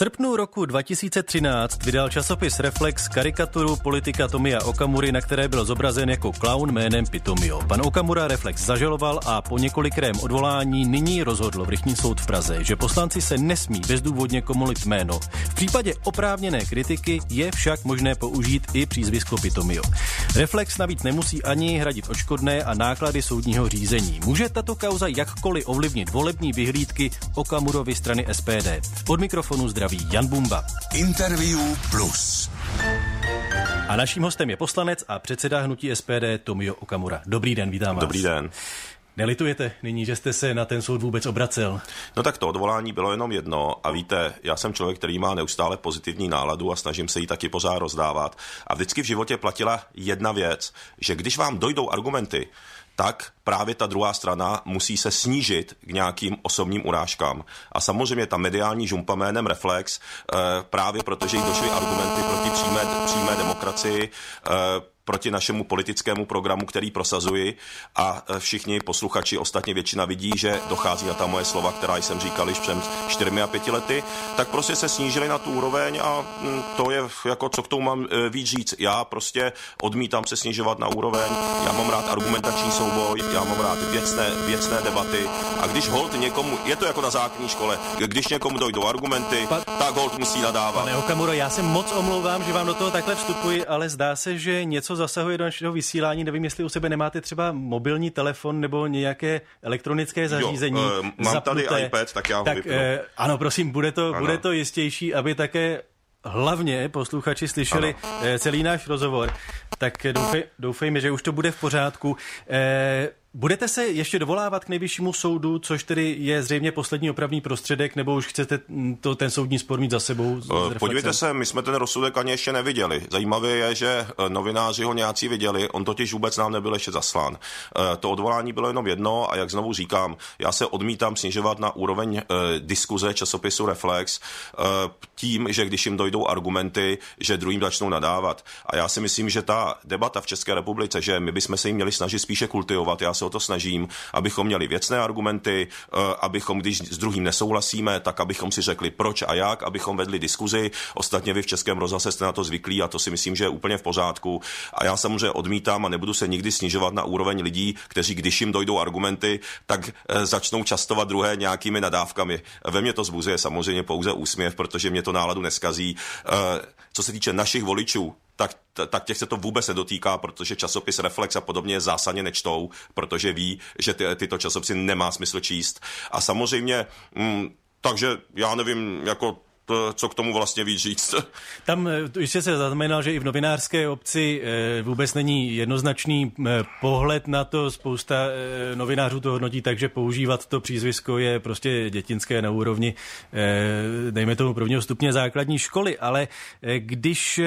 srpnu roku 2013 vydal časopis Reflex karikaturu politika Tomia Okamury, na které byl zobrazen jako klaun jménem Pitomio. Pan Okamura Reflex zažaloval a po několikrém odvolání nyní rozhodl vrchní soud v Praze, že poslanci se nesmí bezdůvodně komolit jméno. V případě oprávněné kritiky je však možné použít i přízvisko Pitomio. Reflex navíc nemusí ani hradit očkodné a náklady soudního řízení. Může tato kauza jakkoliv ovlivnit volební vyhlídky Okamurovy strany SPD. Od mikrofonu zdraví připraví Jan Bumba. Interview Plus. A naším hostem je poslanec a předseda hnutí SPD Tomio Okamura. Dobrý den, vítám vás. Dobrý den. Nelitujete nyní, že jste se na ten soud vůbec obracel? No tak to odvolání bylo jenom jedno a víte, já jsem člověk, který má neustále pozitivní náladu a snažím se ji taky pořád rozdávat. A vždycky v životě platila jedna věc, že když vám dojdou argumenty, tak právě ta druhá strana musí se snížit k nějakým osobním urážkám. A samozřejmě ta mediální žumpa jménem Reflex, eh, právě protože jich došly argumenty proti přímé, přímé demokracii, eh, proti našemu politickému programu, který prosazuji a e, všichni posluchači, ostatně většina vidí, že dochází na ta moje slova, která jsem říkal již před čtyřmi a pěti lety, tak prostě se snížili na tu úroveň a mm, to je jako, co k tomu mám e, víc říct. Já prostě odmítám se snižovat na úroveň, já mám rád argumentační souboj, já mám rád věcné, věcné debaty a když hold někomu, je to jako na základní škole, když někomu dojdou argumenty, pa... tak hold musí nadávat. Pane Okamuro, já se moc omlouvám, že vám do toho takhle vstupuji, ale zdá se, že něco co zasahuje do našeho vysílání. Nevím, jestli u sebe nemáte třeba mobilní telefon nebo nějaké elektronické zařízení. Jo, uh, eh, mám zapnuté. tady iPad, tak já ho tak, vypnu. Uh, ano, prosím, bude to, bude to jistější, aby také hlavně posluchači slyšeli ano. Eh, celý náš rozhovor, tak doufej, doufejme, že už to bude v pořádku. Eh, Budete se ještě dovolávat k nejvyššímu soudu, což tedy je zřejmě poslední opravný prostředek, nebo už chcete to, ten soudní spor mít za sebou? Eh, podívejte se, my jsme ten rozsudek ani ještě neviděli. Zajímavé je, že eh, novináři ho nějací viděli, on totiž vůbec nám nebyl ještě zaslán. Eh, to odvolání bylo jenom jedno a jak znovu říkám, já se odmítám snižovat na úroveň diskuze časopisu Reflex tím, že když jim dojdou argumenty, že druhým začnou nadávat. A já si myslím, že ta debata v České republice, že my bychom se jim měli snažit spíše kultivovat. Já se o to snažím, abychom měli věcné argumenty, eh, abychom, když s druhým nesouhlasíme, tak abychom si řekli proč a jak, abychom vedli diskuzi. Ostatně vy v Českém rozhlase jste na to zvyklí a to si myslím, že je úplně v pořádku. A já samozřejmě odmítám a nebudu se nikdy snižovat na úroveň lidí, kteří, když jim dojdou argumenty, tak eh, začnou častovat druhé nějakými nadávkami. Ve mně to zbuzuje samozřejmě pouze úsměv, protože mě to náladu neskazí. Eh, co se týče našich voličů, tak, tak těch se to vůbec nedotýká, protože časopis Reflex a podobně zásadně nečtou, protože ví, že ty, tyto časopisy nemá smysl číst. A samozřejmě, mm, takže já nevím, jako co k tomu vlastně víc říct. Tam eh, ještě se zaznamenal, že i v novinářské obci eh, vůbec není jednoznačný eh, pohled na to. Spousta novinářů to hodnotí tak, že používat to přízvisko je prostě dětinské na úrovni, dejme tomu prvního stupně základní školy, ale když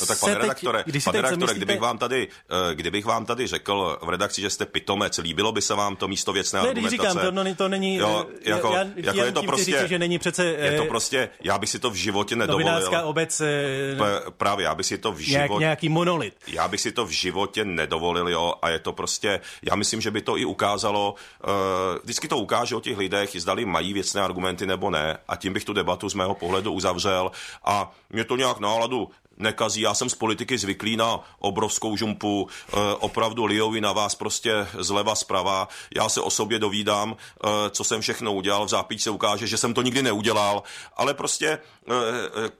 No tak pane redaktore, teď, když pane redaktore zamyslíte... kdybych, vám tady, eh, kdybych vám tady řekl v redakci, že jste pitomec, líbilo by se vám to místo věcné ne, argumentace? říkám, to, no, to není, jo, jako, já, jako já je to prostě, říci, že není přece... Je to eh, prostě, já bych si to v životě nedovolil. obec... Eh, P- právě, já bych si to v životě... Nějak, nějaký monolit. Já bych si to v životě nedovolil, jo, a je to prostě, já myslím, že by to i ukázalo, uh, vždycky to ukáže o těch lidech, zdali mají věcné argumenty nebo ne, a tím bych tu debatu z mého pohledu uzavřel a mě to nějak náladu nekazí. Já jsem z politiky zvyklý na obrovskou žumpu, eh, opravdu liovi na vás prostě zleva, zprava. Já se o sobě dovídám, eh, co jsem všechno udělal. V zápíč se ukáže, že jsem to nikdy neudělal, ale prostě eh,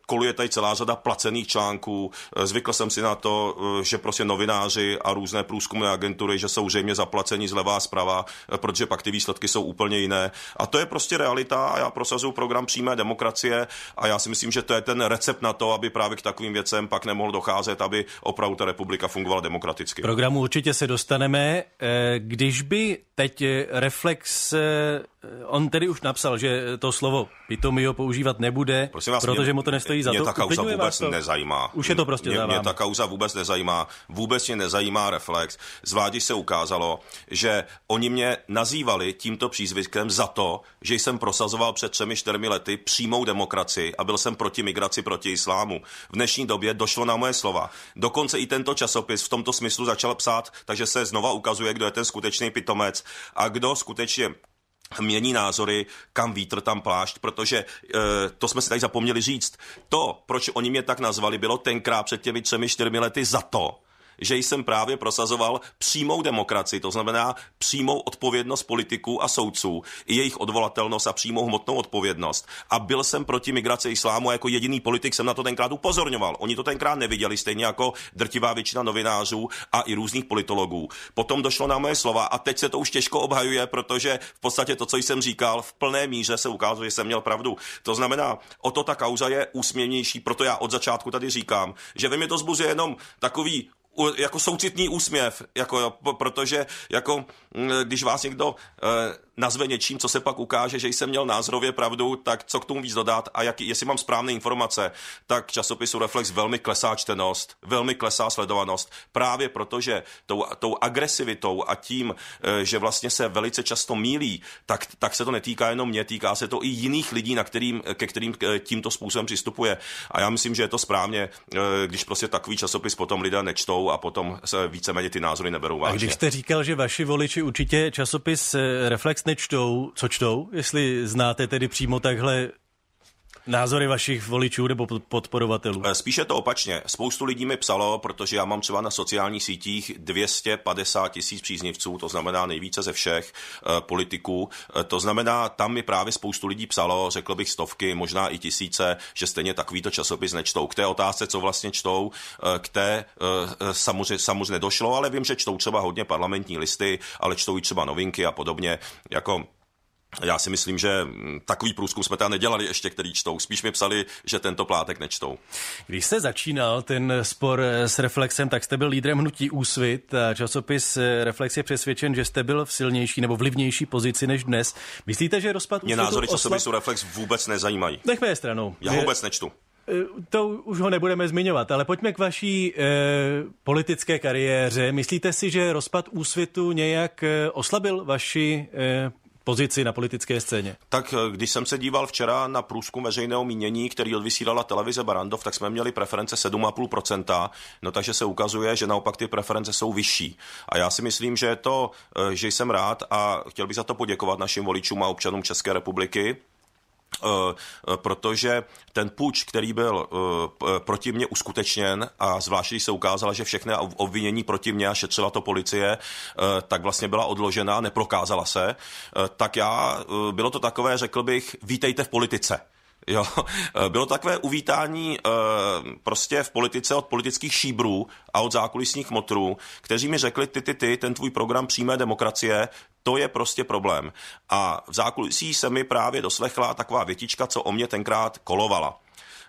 koluje tady celá řada placených článků. Zvykl jsem si na to, že prostě novináři a různé průzkumné agentury, že jsou zřejmě zaplaceni zleva a zprava, protože pak ty výsledky jsou úplně jiné. A to je prostě realita a já prosazuju program přímé demokracie a já si myslím, že to je ten recept na to, aby právě k takovým věcem věcem pak nemohl docházet, aby opravdu ta republika fungovala demokraticky. Programu určitě se dostaneme. Eh, když by teď eh, reflex eh, Eh, on tedy už napsal, že to slovo pitomio používat nebude, vás, protože mě, mu to nestojí za mě to. Mě ta kauza Uplňuje vůbec to? nezajímá. Už je to prostě mě, mě ta kauza vůbec nezajímá. Vůbec mě nezajímá reflex. Zvlášť se ukázalo, že oni mě nazývali tímto přízviskem za to, že jsem prosazoval před třemi čtyřmi lety přímou demokracii a byl jsem proti migraci, proti islámu. V dnešní době došlo na moje slova. Dokonce i tento časopis v tomto smyslu začal psát, takže se znova ukazuje, kdo je ten skutečný pitomec a kdo skutečně mění názory, kam vítr, tam plášť, protože e, to jsme si tady zapomněli říct. To, proč oni mě tak nazvali, bylo tenkrát před těmi třemi, čtyřmi lety za to, že jsem právě prosazoval přímou demokracii, to znamená přímou odpovědnost politiků a soudců, i jejich odvolatelnost a přímou hmotnou odpovědnost. A byl jsem proti migraci islámu jako jediný politik, jsem na to tenkrát upozorňoval. Oni to tenkrát neviděli, stejně jako drtivá většina novinářů a i různých politologů. Potom došlo na moje slova a teď se to už těžko obhajuje, protože v podstatě to, co jsem říkal, v plné míře se ukázalo, že jsem měl pravdu. To znamená, o to ta kauza je úsměvnější, proto já od začátku tady říkám, že ve mě to zbuzuje jenom takový jako soucitný úsměv, jako protože jako mm, když vás někdo eh, nazve něčím, co se pak ukáže, že jsem měl názorově pravdu, tak co k tomu víc dodat a jak, jestli mám správné informace, tak časopisu Reflex velmi klesá čtenost, velmi klesá sledovanost, právě protože tou, tou agresivitou a tím, eh, že vlastně se velice často mílí, tak, tak se to netýká jenom mě, týká se to i jiných lidí, na kterým, ke kterým eh, tímto způsobem přistupuje. A já myslím, že je to správně, eh, když prostě takový časopis potom lidé nečtou a potom se víceméně ty názory neberou vážně. A když jste říkal, že vaši voliči určitě časopis Reflex nečtou, co čtou, jestli znáte tedy přímo takhle názory vašich voličů nebo podporovatelů? Eh, spíše to opačně. Spoustu lidí mi psalo, protože já mám třeba na sociálních sítích 250 tisíc příznivců, to znamená nejvíce ze všech eh, politiků. Eh, to znamená, tam mi právě spoustu lidí psalo, řekl bych stovky, možná i tisíce, že stejně takovýto časopis nečtou. K té otázce, co vlastně čtou, k té samozřejmě, samozřejmě došlo, ale vím, že čtou třeba hodně parlamentní listy, ale čtou i třeba novinky a podobně. Jako já si myslím, že mm, takový průzkum jsme tam nedělali ještě, který čtou. Spíš mi psali, že tento plátek nečtou. Když se začínal ten spor s Reflexem, tak jste byl lídrem hnutí Úsvit. A časopis Reflex je přesvědčen, že jste byl v silnější nebo vlivnější pozici než dnes. Myslíte, že rozpad úsvitu Mě názory, oslab... co se Reflex, vůbec nezajímají. Nechme je stranou. Já ho vůbec nečtu. Eh, to už ho nebudeme zmiňovat, ale pojďme k vaší e, politické kariéře. Myslíte si, že rozpad úsvitu nějak eh, oslabil vaši e, pozici na politické scéně? Tak eh, když jsem se díval včera na průzkum veřejného mínění, který odvysílala televize Barandov, tak jsme měli preference 7,5%, no takže se ukazuje, že naopak ty preference jsou vyšší. A já si myslím, že je to, eh, že jsem rád a chtěl bych za to poděkovat našim voličům a občanům České republiky, Eh, eh, protože ten půjč, který byl eh, proti mě uskutečněn a zvláště se ukázala, že všechny obvinění proti mě a šetřila to policie, tak vlastně byla odložena, neprokázala se, tak já, bylo to takové, řekl bych, vítejte v politice. Jo, eh, bylo takové uvítání eh, prostě v politice od politických šíbrů a od zákulisních motrů, kteří mi řekli, ty, ty, ty, ten tvůj program přímé demokracie, to je prostě problém. A v zákulisí se mi právě doslechla taková větička, co o mě tenkrát kolovala.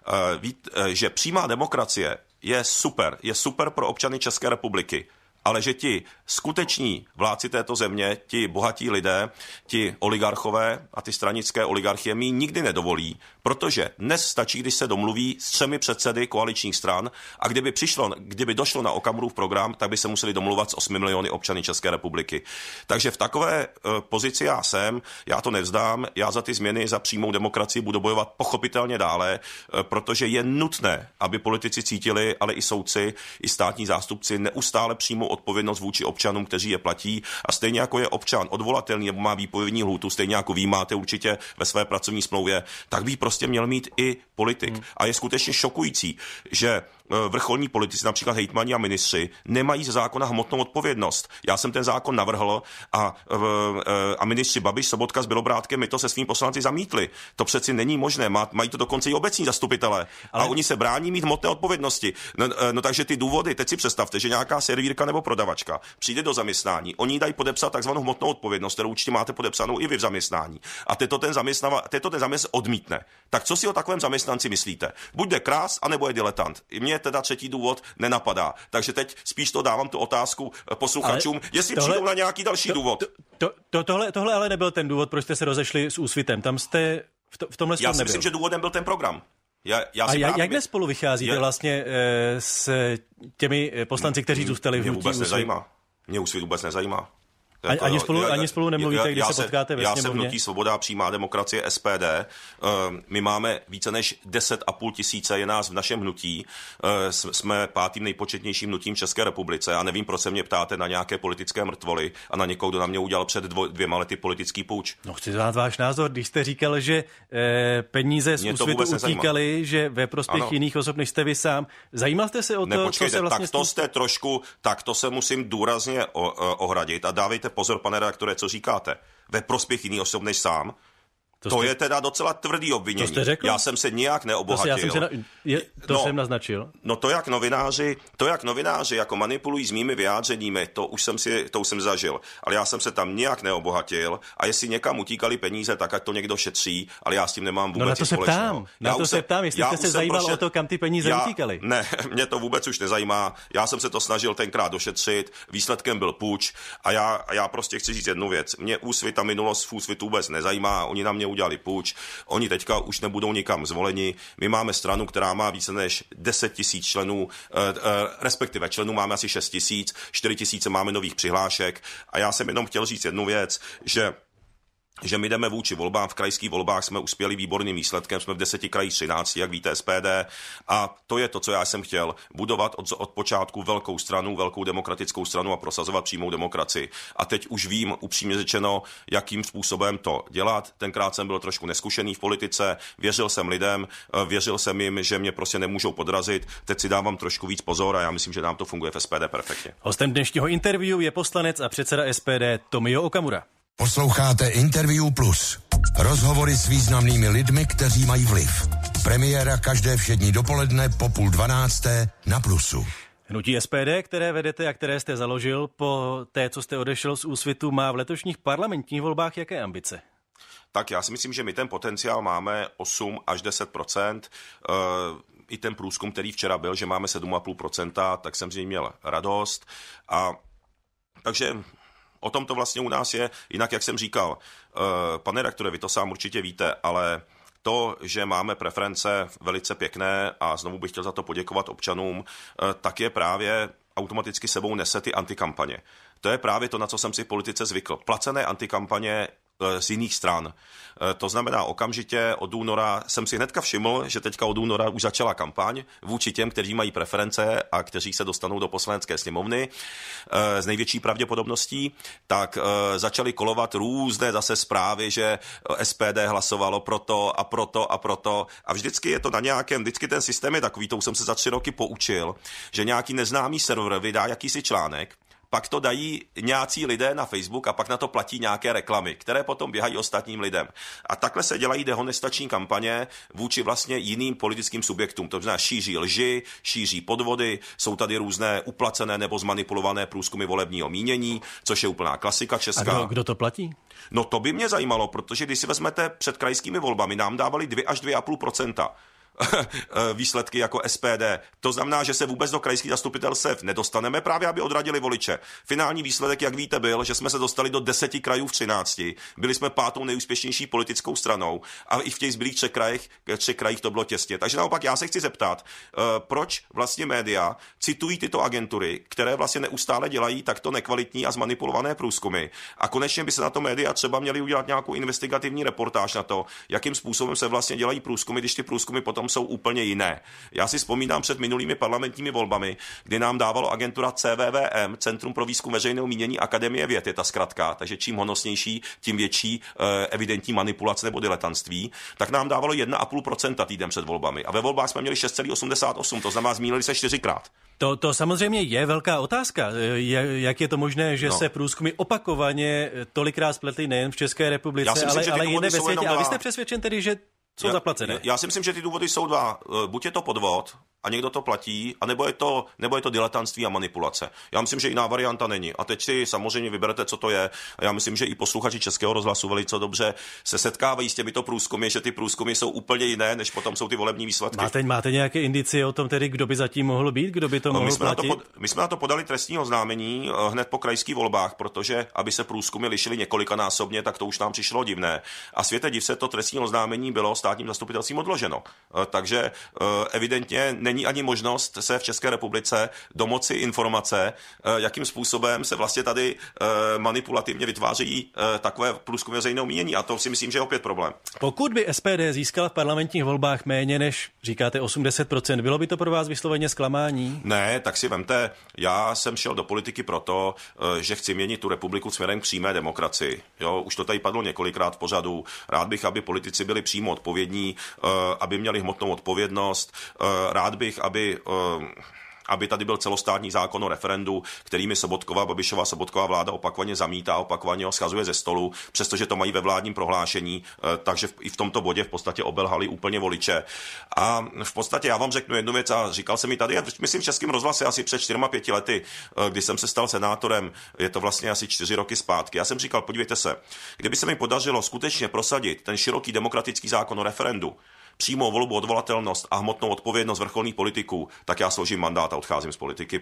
Eh, vít, že přímá demokracie je super, je super pro občany České republiky, ale že ti skuteční vládci této země, ti bohatí lidé, ti oligarchové a ty stranické oligarchie mi nikdy nedovolí, protože dnes stačí, když se domluví s třemi předsedy koaličních stran a kdyby, přišlo, kdyby došlo na Okamurův program, tak by se museli domluvat s 8 miliony občany České republiky. Takže v takové e, pozici já jsem, já to nevzdám, já za ty změny, za přímou demokracii budu bojovat pochopitelně dále, e, protože je nutné, aby politici cítili, ale i soudci, i státní zástupci neustále přímou odpovědnost vůči občanům občanům, kteří je platí. A stejně jako je občan odvolatelný nebo má výpovědní lhůtu, stejně jako vy máte určitě ve své pracovní smlouvě, tak by prostě měl mít i politik. Hmm. A je skutečně šokující, že Eh, vrcholní politici, například hejtmani a ministři, nemají ze zákona hmotnou odpovědnost. Já jsem ten zákon navrhl a, eh, eh, a ministři Babiš, Sobotka s Bilobrátkem mi to se svým poslanci zamítli. To přeci není možné, mají to dokonce i obecní zastupitelé. Ale... A oni se brání mít hmotné odpovědnosti. No, no takže ty důvody, teď si představte, že nějaká servírka nebo prodavačka přijde do zaměstnání, oni dají podepsat takzvanou hmotnou odpovědnost, kterou určitě máte podepsanou i vy v zaměstnání. A teď to ten zaměstnava, teď ten odmítne. Tak co si o takovém zaměstnanci myslíte? Buď jde krás, anebo je diletant. Mně teda třetí důvod nenapadá. Takže teď spíš to dávám tu otázku eh, posluchačům, ale jestli tohle, přijdou na nějaký další to, důvod. To, to, to, tohle, tohle ale nebyl ten důvod, proč jste se rozešli s úsvitem. Tam jste v, to, v tomhle Já si nebyl. myslím, že důvodem byl ten program. Já, já si a jak, jak dnes spolu vycházíte je... vlastně e, s těmi poslanci, kteří zůstali v hnutí Mě vůbec nezajímá. Mě úsvit vůbec nezajímá. Jako, ani, eh, spolu, já, ani spolu nemluvíte, já, když já se potkáte ve Já jsem hnutí Svoboda přímá demokracie SPD. Eh, my máme více než 10,5 tisíce je nás v našem hnutí. Eh, jsme pátým nejpočetnějším hnutím v České republice. Já nevím, proč se mě ptáte na nějaké politické mrtvoly a na někoho, kdo na mě udělal před dvo, dvěma lety politický půjč. No chci znát váš názor, když jste říkal, že e, peníze z úsvitu utíkaly, že ve prospěch ano. jiných osob než jste vy sám. Zajímal jste se o to, co se vlastně... Tak to jste trošku, tak to se musím důrazně o, ohradit a dávejte pozor, pane redaktore, co říkáte. Ve prospěch jiný osob než sám, to, to jste... je teda docela tvrdý obvinění. To jste řekl? Já jsem se nijak neobohatil. To, já jsem se na... je... to no, jsem naznačil. No to jak novináři, to jak novináři jako manipulují s mými vyjádřeními, to už jsem si, to už jsem zažil. Ale já jsem se tam nijak neobohatil a jestli někam utíkali peníze, tak ať to někdo šetří, ale já s tím nemám no, vůbec no na to se společného. ptám, já na to se, ptám, jestli jste se zajímal prošet... o to, kam ty peníze já... utíkali. Ne, mě to vůbec už nezajímá. Já jsem se to snažil tenkrát došetřit, výsledkem byl půjč a já, já prostě chci říct jednu věc. Mě úsvit a minulost v úsvitu vůbec nezajímá, oni na mě udělali půjč. Oni teďka už nebudou nikam zvoleni. My máme stranu, která má více než 10 tisíc členů, eh, eh, respektive členů máme asi 6 tisíc, 4 tisíce máme nových přihlášek. A já jsem jenom chtěl říct jednu věc, že že my jdeme vůči volbám. V krajských volbách jsme uspěli výborným výsledkem, jsme v deseti krajích 13, jak víte, SPD. A to je to, co já jsem chtěl. Budovat od, od počátku velkou stranu, velkou demokratickou stranu a prosazovat přímou demokracii. A teď už vím upřímně řečeno, jakým způsobem to dělat. Tenkrát jsem byl trošku neskušený v politice, věřil jsem lidem, eh, věřil jsem jim, že mě prostě nemůžou podrazit. Teď si dávám trošku víc pozor a já myslím, že nám to funguje v SPD perfektně. Hostem dnešního interview je poslanec a předseda SPD Tomio Okamura. Posloucháte Interview Plus. Rozhovory s významnými lidmi, kteří mají vliv. Premiéra každé všední dopoledne po půl dvanácté na Plusu. Hnutí SPD, které vedete a které jste založil po té, co jste odešel z úsvitu, má v letošních parlamentních volbách jaké ambice? Tak já si myslím, že my ten potenciál máme 8 až 10 eh, i ten průzkum, který včera byl, že máme 7,5%, tak jsem z něj měl radost. A takže O tom to vlastně u nás je. Jinak, jak jsem říkal, eh, pane rektore, vy to sám určitě víte, ale to, že máme preference velice pěkné a znovu bych chtěl za to poděkovat občanům, eh, tak je právě automaticky sebou nese ty antikampaně. To je právě to, na co jsem si v politice zvykl. Placené antikampaně z jiných stran. E, to znamená, okamžitě od února jsem si hnedka všiml, že teďka od února už začala kampaň vůči těm, kteří mají preference a kteří se dostanou do poslanecké sněmovny e, s největší pravděpodobností, tak e, začaly kolovat různé zase zprávy, že SPD hlasovalo proto a proto a proto. A vždycky je to na nějakém, vždycky ten systém je takový, to už jsem se za tři roky poučil, že nějaký neznámý server vydá jakýsi článek, pak to dají nějací lidé na Facebook a pak na to platí nějaké reklamy, které potom běhají ostatním lidem. A takhle se dělají dehonestační kampaně vůči vlastně jiným politickým subjektům. To znamená, šíří lži, šíří podvody, jsou tady různé uplacené nebo zmanipulované průzkumy volebního mínění, což je úplná klasika česká. A kdo, to platí? No to by mě zajímalo, protože když si vezmete před krajskými volbami, nám dávali 2 až 2,5 výsledky jako SPD. To znamená, že se vůbec do krajských zastupitelstev nedostaneme právě, aby odradili voliče. Finální výsledek, jak víte, byl, že jsme se dostali do deseti krajů v třinácti. Byli jsme pátou nejúspěšnější politickou stranou a i v těch zbylých třech krajích, třech krajích to bylo těsně. Takže naopak já se chci zeptat, eh, proč vlastně média citují tyto agentury, které vlastně neustále dělají takto nekvalitní a zmanipulované průzkumy. A konečně by se na to média třeba měly udělat nějakou investigativní reportáž na to, jakým způsobem se vlastně dělají průzkumy, když ty průzkumy potom potom jsou úplně jiné. Já si vzpomínám před minulými parlamentními volbami, kdy nám dávalo agentura CVVM, Centrum pro výzkum veřejného mínění Akademie věd, je ta zkratka, takže čím honosnější, tím větší eh, evidentní manipulace nebo diletanství, tak nám dávalo 1,5% týden před volbami. A ve volbách jsme měli 6,88, to znamená, zmínili se čtyřikrát. To, to samozřejmě je velká otázka. Eh, je, jak je to možné, že no. se průzkumy opakovaně eh, tolikrát spletly nejen v České republice, myslím, ale, ale jinde ve světě. Jenom... Ale vy jste přesvědčen tedy, že co já, zaplacené? Já si myslím, že ty důvody jsou dva. Eh, buď je to podvod, a někdo to platí, nebo je to, nebo je to diletantství a manipulace. Já myslím, že jiná varianta není. A teď si samozřejmě vyberete, co to je. A já myslím, že i posluchači Českého rozhlasu velice dobře se setkávají s těmito průzkumy, že ty průzkumy jsou úplně jiné, než potom jsou ty volební výsledky. Máte, máte nějaké indicie o tom tedy, kdo by zatím mohl být, kdo by to mohl no, my jsme platit? Na to pod, my jsme na to podali trestní oznámení eh, hned po krajských volbách, protože aby se průzkumy lišily několikanásobně, tak to už nám přišlo divné. A světe div se to trestní oznámení bylo státním zastupitelstvím odloženo. Eh, takže eh, evidentně není ani možnost se v České republice domoci informace, eh, jakým způsobem se vlastně tady eh, manipulativně vytvářejí eh, takové průzkumy veřejného mínění. A to si myslím, že je opět problém. Pokud by SPD získala v parlamentních volbách méně než, říkáte, 80%, bylo by to pro vás vysloveně zklamání? Ne, tak si vemte, já jsem šel do politiky proto, že chci měnit tu republiku směrem k přímé demokracii. Jo, už to tady padlo několikrát v pořadu. Rád bych, aby politici byli přímo odpovědní, aby měli hmotnou odpovědnost. Rád bych, aby ehm, aby tady byl celostátní zákon o referendu, kterými Sobotková, Babišová, Sobotková vláda opakovaně zamítá, opakovaně ho schazuje ze stolu, přestože to mají ve vládním prohlášení, eh, takže i v tomto bodě v podstatě obelhali úplně voliče. A v podstatě já vám řeknu jednu věc a říkal jsem mi tady, myslím v Českém rozhlase asi před 4-5 lety, eh, když jsem se stal senátorem, je to vlastně asi 4 roky zpátky. Já jsem říkal, podívejte se, kdyby se mi podařilo skutečně prosadit ten široký demokratický zákon o referendu, přímou volbu, odvolatelnost a hmotnou odpovědnost vrcholných politiků, tak já složím mandát a odcházím z politiky,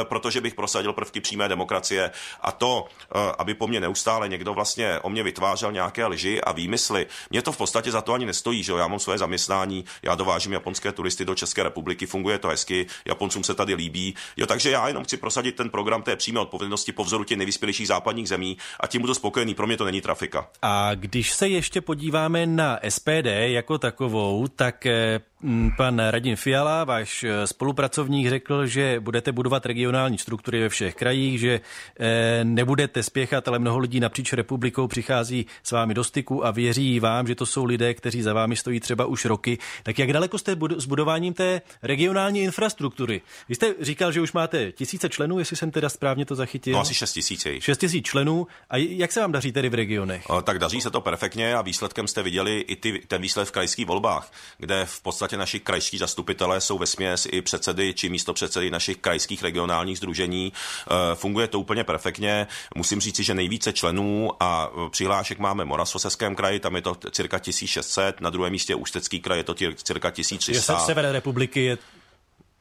e, protože bych prosadil prvky přímé demokracie a to, e, aby po mně neustále někdo vlastně o mě vytvářel nějaké lži a výmysly. Mě to v podstatě za to ani nestojí, že jo? já mám své zaměstnání, já dovážím japonské turisty do České republiky, funguje to hezky, Japoncům se tady líbí. Jo, takže já jenom chci prosadit ten program té přímé odpovědnosti po vzoru těch nejvyspělejších západních zemí a tím budu spokojený, pro mě to není trafika. A když se ještě podíváme na SPD jako takovou, tak eh, Mm, pan Radim Fiala, váš eh, spolupracovník, řekl, že budete budovat regionální struktury ve všech krajích, že eh, nebudete spěchat, ale mnoho lidí napříč republikou přichází s vámi do styku a věří vám, že to jsou lidé, kteří za vámi stojí třeba už roky. Tak jak daleko jste s budováním té regionální infrastruktury? Vy jste říkal, že už máte tisíce členů, jestli jsem teda správně to zachytil. No asi šest tisíc. Šest tisíc členů. A jak se vám daří tedy v regionech? Tak daří se to perfektně a výsledkem jste viděli i ty, ten výsledek v krajských volbách, kde v podstatě podstatě naši krajští zastupitelé jsou ve směs i předsedy či místo předsedy našich krajských regionálních združení. Eh, funguje to úplně perfektně. Musím říci, že nejvíce členů a eh, přihlášek máme v Moravskoslezském kraji, tam je to cirka 1600, na druhém místě Ústecký kraj je to cirka 1300. Je sever republiky je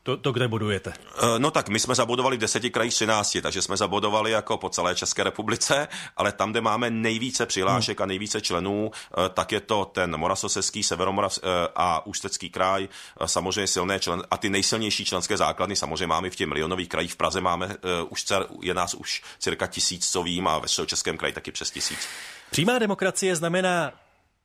to, to kde bodujete? Eh, no tak my jsme zabudovali v deseti krajích 13, takže jsme zabudovali jako po celé České republice, ale tam, kde máme nejvíce přihlášek hmm. a nejvíce členů, eh, tak je to ten Moravskoslezský, Severomoras eh, a Ústecký kraj, samozřejmě silné člen a ty nejsilnější členské základny, samozřejmě máme v těch milionových krajích, v Praze máme už, je nás už cirka tisícovým a ve Českém kraji taky přes tisíc. Přímá demokracie znamená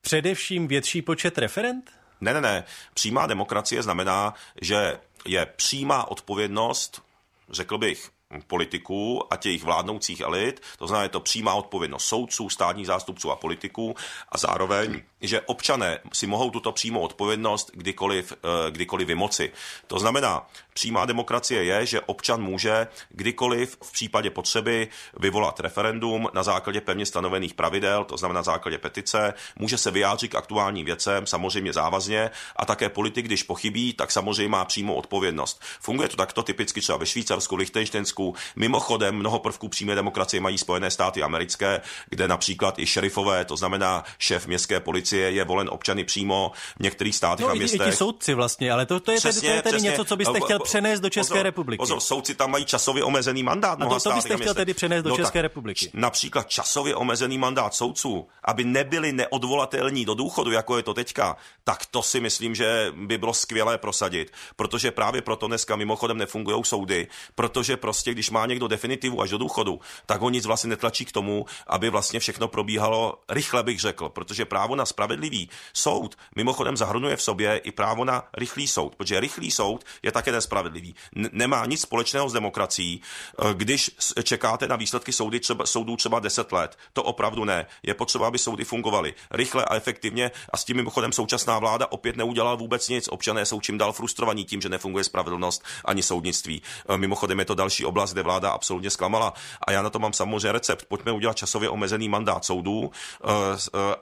především větší počet referent? Ne, ne, ne. Přímá demokracie znamená, že je přímá odpovědnost, řekl bych, politiků a těch vládnoucích elit, to znamená, je to přímá odpovědnost soudců, státních zástupců a politiků a zároveň že občané si mohou tuto přímou odpovědnost kdykoliv, eh, kdykoliv vymoci. To znamená, přímá demokracie je, že občan může kdykoliv v případě potřeby vyvolat referendum na základě pevně stanovených pravidel, to znamená na základě petice, může se vyjádřit k aktuálním věcem, samozřejmě závazně, a také politik, když pochybí, tak samozřejmě má přímou odpovědnost. Funguje to takto typicky třeba ve Švýcarsku, Lichtensteinsku. Mimochodem, mnoho prvků přímé demokracie mají Spojené státy americké, kde například i šerifové, to znamená šéf městské policie, policie je volen občany přímo v některých státech no, a městech. I, ti soudci vlastně, ale to, to, je, přesně, tedy, to je tedy přesně. něco, co byste no, chtěl přenést do České pozor, republiky. Pozor, soudci tam mají časově omezený mandát. A to, to byste chtěl tedy přenést do no, České tak, republiky. Například časově omezený mandát soudců, aby nebyli neodvolatelní do důchodu, jako je to teďka, tak to si myslím, že by bylo skvělé prosadit. Protože právě proto dneska mimochodem nefungují soudy, protože prostě když má někdo definitivu až do důchodu, tak ho nic vlastně netlačí k tomu, aby vlastně všechno probíhalo rychle, bych řekl, protože právo na spravedlivý soud mimochodem zahrnuje v sobě i právo na rychlý soud, protože rychlý soud je také nespravedlivý. N- nemá nic společného s demokracií, eh, když čekáte na výsledky soudy třeba, soudů třeba 10 let. To opravdu ne. Je potřeba, aby soudy fungovaly rychle a efektivně a s tím mimochodem současná vláda opět neudělala vůbec nic. Občané jsou čím dál frustrovaní tím, že nefunguje spravedlnost ani soudnictví. Eh, mimochodem je to další oblast, kde vláda absolutně zklamala. A já na to mám samozřejmě recept. Pojďme udělat časově omezený mandát soudů eh,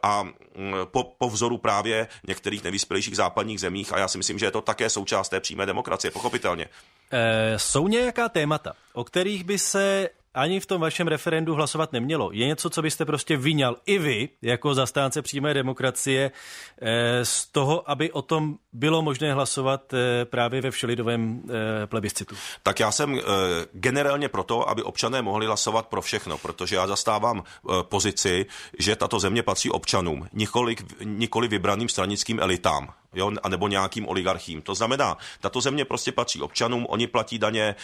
a mm, po, po vzoru právě některých nevyspělejších západních zemích a já si myslím, že je to také součást té přímé demokracie, pochopitelně. E, jsou nějaká témata, o kterých by se ani v tom vašem referendu hlasovat nemělo. Je něco, co byste prostě vyňal i vy, jako zastánce přímé demokracie, eh, z toho, aby o tom bylo možné hlasovat eh, právě ve všelidovém eh, plebiscitu? Tak já jsem eh, generálně proto, aby občané mohli hlasovat pro všechno, protože já zastávám pozici, že tato země patří občanům, nikoli, nikoli vybraným stranickým elitám jo, anebo nějakým oligarchím. To znamená, tato země prostě patří občanům, oni platí daně,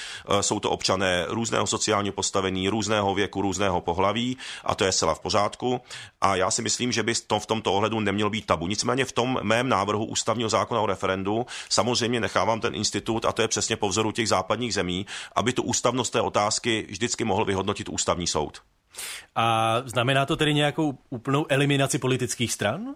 jsou to občané různého sociálního postavení, různého věku, různého pohlaví a to je celá v pořádku. A já si myslím, že by to v tomto ohledu neměl být tabu. Nicméně v tom mém návrhu ústavního zákona svobodného referendu. Samozřejmě nechávám ten institut, a to je přesně po vzoru těch západních zemí, aby tu ústavnost té otázky vždycky mohl vyhodnotit ústavní soud. A znamená to tedy nějakou úplnou eliminaci politických stran?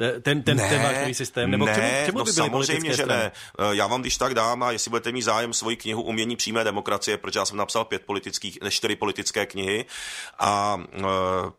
E, ten, ten, ne, ten váš systém? Nebo ne, čemu, čemu, no by samozřejmě, že strany? ne. E, já vám když tak dám a jestli budete mít zájem svoji knihu Umění přímé demokracie, protože já jsem napsal pět politických, ne čtyři politické knihy a e,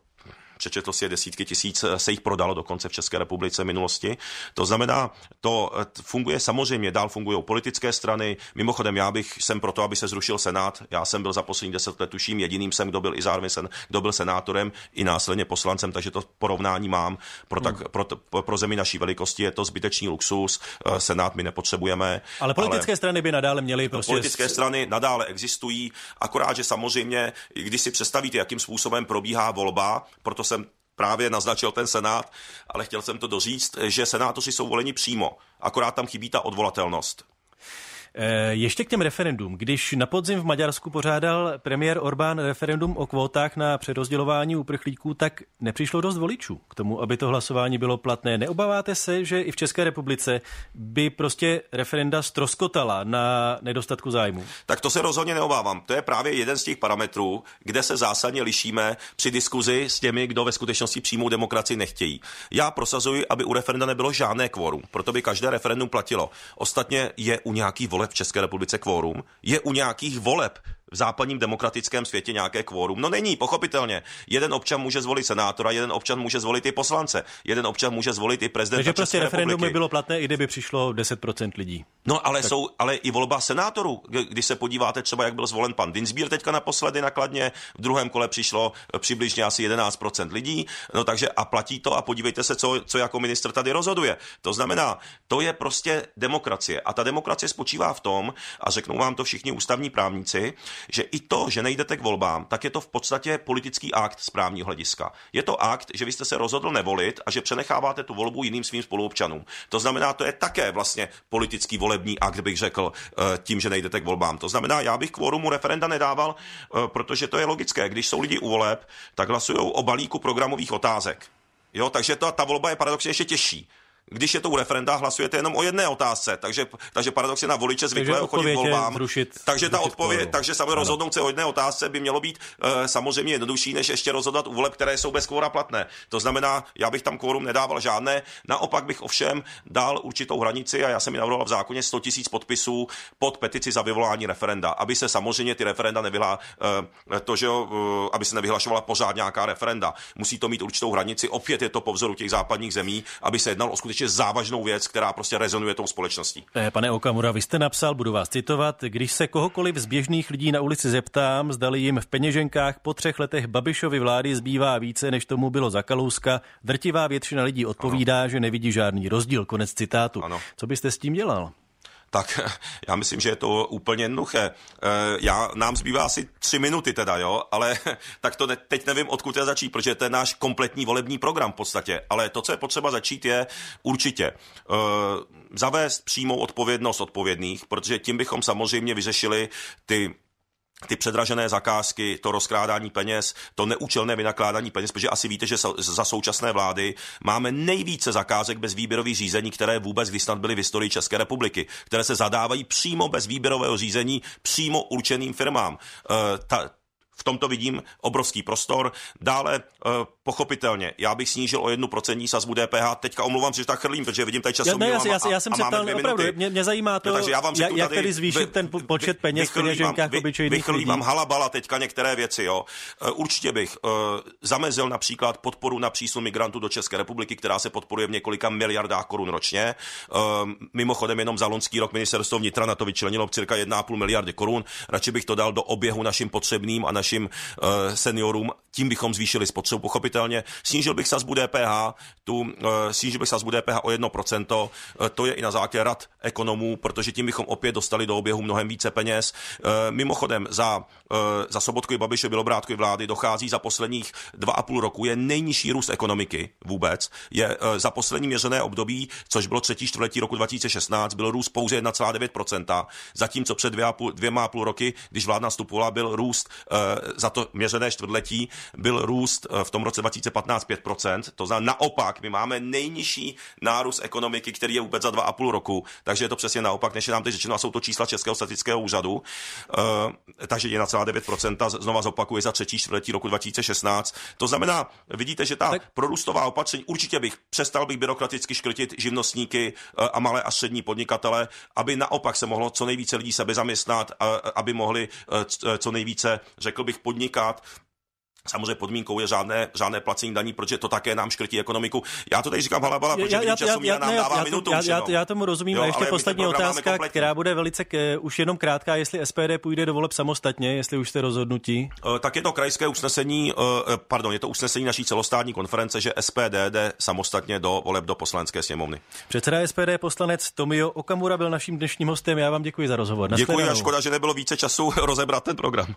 přečetl si je desítky tisíc, eh, se jich prodalo dokonce v České republice v minulosti. To znamená, to eh, funguje samozřejmě, dál fungují politické strany. Mimochodem, já bych jsem proto, aby se zrušil Senát. Já jsem byl za poslední deset let tuším jediným jsem, kdo byl i zároveň sen, kdo byl senátorem i následně poslancem, takže to porovnání mám. Pro, tak, hmm. pro, pro zemi naší velikosti je to zbytečný luxus, eh, senát my nepotřebujeme. Ale politické ale strany by nadále měly prostě... Politické strany nadále existují, akorát, že samozřejmě, když si představíte, jakým způsobem probíhá volba, proto se jsem právě naznačil ten Senát, ale chtěl jsem to doříct, že senátoři jsou voleni přímo, akorát tam chybí ta odvolatelnost. Eh, ještě k těm referendum, Když na podzim v Maďarsku pořádal premiér Orbán referendum o kvótách na přerozdělování uprchlíků, tak nepřišlo dost voličů k tomu, aby to hlasování bylo platné. Neobáváte se, že i v České republice by prostě referenda stroskotala na nedostatku zájmu? Tak to se rozhodně neobávám. To je právě jeden z těch parametrů, kde se zásadně lišíme při diskuzi s těmi, kdo ve skutečnosti přímou demokracii nechtějí. Já prosazuji, aby u referenda nebylo žádné kvorum, proto by každé referendum platilo. Ostatně je u nějaký vole voleb v České republice kvórum, je u nějakých voleb, v západním demokratickém světě nějaké kvórum? No není, pochopitelně. Jeden občan může zvolit senátora, jeden občan může zvolit i poslance, jeden občan může zvolit i prezidenta. Takže prostě referendum by bylo platné, i kdyby přišlo 10% lidí. No ale tak. jsou ale i volba senátorů. Když se podíváte třeba, jak byl zvolen pan Dinsbír teďka naposledy nakladně, v druhém kole přišlo eh, přibližně asi 11% lidí. No takže a platí to a podívejte se, co, co jako ministr tady rozhoduje. To znamená, to je prostě demokracie. A ta demokracie spočívá v tom, a řeknou vám to všichni ústavní právníci, že i to, že nejdete k volbám, tak je to v podstatě politický akt z právního hlediska. Je to akt, že vy jste se rozhodl nevolit a že přenecháváte tu volbu jiným svým spoluobčanům. To znamená, to je také vlastně politický volební akt, bych řekl, eh, tím, že nejdete k volbám. To znamená, já bych kvorumu referenda nedával, eh, protože to je logické. Když jsou lidi u voleb, tak hlasují o balíku programových otázek. Jo, takže ta, ta volba je paradoxně ještě těžší když je to u referenda, hlasujete jenom o jedné otázce. Takže, takže paradoxně na voliče zvyklé chodit volbám. Zrušit, takže ta odpověď, takže samozřejmě rozhodnout se o jedné otázce by mělo být e, samozřejmě jednodušší, než ještě rozhodovat u voleb, které jsou bez kvora platné. To znamená, já bych tam kvórum nedával žádné, naopak bych ovšem dal určitou hranici a já jsem ji navrhoval v zákoně 100 000 podpisů pod petici za vyvolání referenda, aby se samozřejmě ty referenda nevyhla, e, to, že, e, aby se nevyhlašovala pořád nějaká referenda. Musí to mít určitou hranici, opět je to po vzoru těch západních zemí, aby se jednalo o skutečně skutečně závažnou věc, která prostě rezonuje tou společností. E, pane Okamura, vy jste napsal, budu vás citovat, když se kohokoliv z běžných lidí na ulici zeptám, zdali jim v peněženkách po třech letech Babišovy vlády zbývá více, než tomu bylo za Kalouska, drtivá většina lidí odpovídá, ano. že nevidí žádný rozdíl. Konec citátu. Ano. Co byste s tím dělal? tak já myslím, že je to úplně jednoduché. Eh, já, nám zbývá asi tři minuty teda, jo, ale tak to teď nevím, odkud je začít, protože to je náš kompletní volební program v podstatě, ale to, co je potřeba začít, je určitě eh, zavést přímou odpovědnost odpovědných, protože tím bychom samozřejmě vyřešili ty ty předražené zakázky, to rozkrádání peněz, to neúčelné vynakládání peněz, protože asi víte, že za současné vlády máme nejvíce zakázek bez výběrových řízení, které vůbec vysnad byly v historii České republiky, které se zadávají přímo bez výběrového řízení, přímo určeným firmám. E, ta, v tomto vidím obrovský prostor. Dále, eh, pochopitelně, já bych snížil o jednu procentní sazbu DPH. Teďka omlouvám se, že tak chrlím, protože vidím tady čas. Já, no, já, já, já jsem a se ptal, opravdu, mě, mě, zajímá no, to, no, takže já vám jak, tady, tedy zvýšit ten počet peněz v ženkách vy, obyčejných Vychrlím lidí. vám halabala teďka některé věci. Jo. Eh, určitě bych uh, zamezil například podporu na přísun migrantů do České republiky, která se podporuje v několika miliardách korun ročně. Uh, mimochodem, jenom za loňský rok ministerstvo vnitra na to vyčlenilo cirka 1,5 miliardy korun. Radši bych to dal do oběhu našim potřebným a naš našim eh, seniorům, tím bychom zvýšili spotřebu, pochopitelně. Snížil bych sazbu DPH, tu, eh, snížil bych sazbu DPH o 1%, eh, to je i na základě rad ekonomů, protože tím bychom opět dostali do oběhu mnohem více peněz. Mimochodem, za, za sobotku i Babiše Bilobrátkovy vlády dochází za posledních dva a půl roku je nejnižší růst ekonomiky vůbec. Je za poslední měřené období, což bylo třetí čtvrtletí roku 2016, byl růst pouze 1,9%, zatímco před dvěma a půl, dvěma a půl roky, když vláda nastupovala, byl růst za to měřené čtvrtletí byl růst eh, v tom roce 2015 5%, to znamená naopak, my máme nejnižší nárůst ekonomiky, který je vůbec za 2,5 roku, takže je to přesně naopak, než je nám teď řečeno, a jsou to čísla Českého statického úřadu, eh, takže 1,9% znova zopakuje za třetí čtvrtletí roku 2016. To znamená, vidíte, že ta tak... prorůstová opatření, určitě bych přestal bych byrokraticky škrtit živnostníky eh, a malé a střední podnikatele, aby naopak se mohlo co nejvíce lidí sebe zaměstnat, aby mohli co nejvíce, řekl řekl bych, podnikat, Samozřejmě podmínkou je žádné, žádné placení daní, protože to také nám škrtí ekonomiku. Já to tady říkám halabala, protože já, já, časomí, já, já, nám dává já, minutu. Já, já, já tomu rozumím, jo, a ještě poslední otázka, která bude velice k, už jenom krátká, jestli SPD půjde do voleb samostatně, jestli už jste rozhodnutí. Eh, tak je to krajské usnesení, eh, eh, pardon, je to usnesení naší celostátní konference, že SPD jde samostatně do voleb do poslanecké sněmovny. Předseda SPD poslanec Tomio Okamura byl naším dnešním hostem. Já vám děkuji za rozhovor. Děkuji a škoda, že nebylo více času rozebrat ten program.